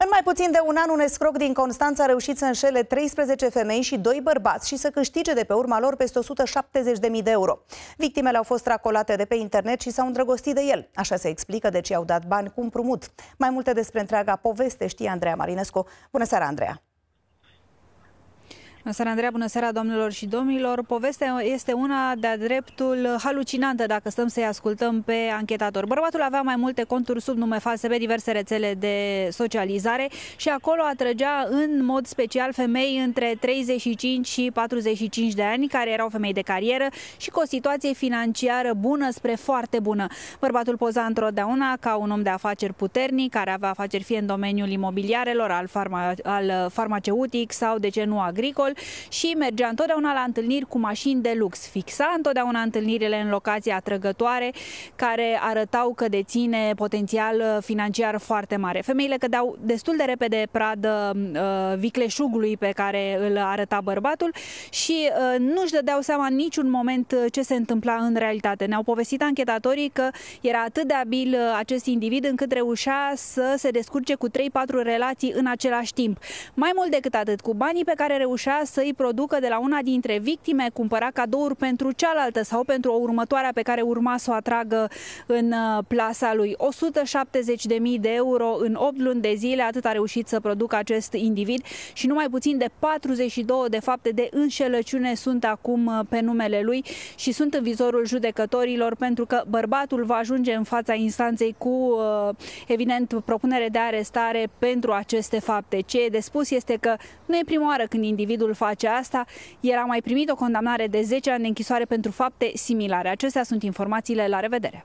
În mai puțin de un an, un escroc din Constanța a reușit să înșele 13 femei și 2 bărbați și să câștige de pe urma lor peste 170.000 de euro. Victimele au fost racolate de pe internet și s-au îndrăgostit de el. Așa se explică de ce i-au dat bani cu împrumut. Mai multe despre întreaga poveste știe Andreea Marinescu. Bună seara, Andreea! Bună Seara, Andreea, bună seara, domnilor și domnilor. Povestea este una de-a dreptul halucinantă, dacă stăm să-i ascultăm pe anchetator. Bărbatul avea mai multe conturi sub nume false pe diverse rețele de socializare și acolo atrăgea în mod special femei între 35 și 45 de ani, care erau femei de carieră și cu o situație financiară bună spre foarte bună. Bărbatul poza într-o deauna ca un om de afaceri puternic, care avea afaceri fie în domeniul imobiliarelor, al, farma, al farmaceutic sau, de ce nu, agricol, alcool și mergea întotdeauna la întâlniri cu mașini de lux. Fixa întotdeauna întâlnirile în locații atrăgătoare care arătau că deține potențial financiar foarte mare. Femeile cădeau destul de repede pradă uh, vicleșugului pe care îl arăta bărbatul și uh, nu-și dădeau seama în niciun moment uh, ce se întâmpla în realitate. Ne-au povestit anchetatorii că era atât de abil uh, acest individ încât reușea să se descurce cu 3-4 relații în același timp. Mai mult decât atât, cu banii pe care reușea putea să-i producă de la una dintre victime, cumpăra cadouri pentru cealaltă sau pentru o următoare pe care urma să o atragă în uh, plasa lui. 170.000 de euro în 8 luni de zile, atât a reușit să producă acest individ și numai puțin de 42 de fapte de înșelăciune sunt acum uh, pe numele lui și sunt în vizorul judecătorilor pentru că bărbatul va ajunge în fața instanței cu, uh, evident, propunere de arestare pentru aceste fapte. Ce e de spus este că nu e prima oară când individul acuzul face asta, el a mai primit o condamnare de 10 ani de închisoare pentru fapte similare. Acestea sunt informațiile. La revedere!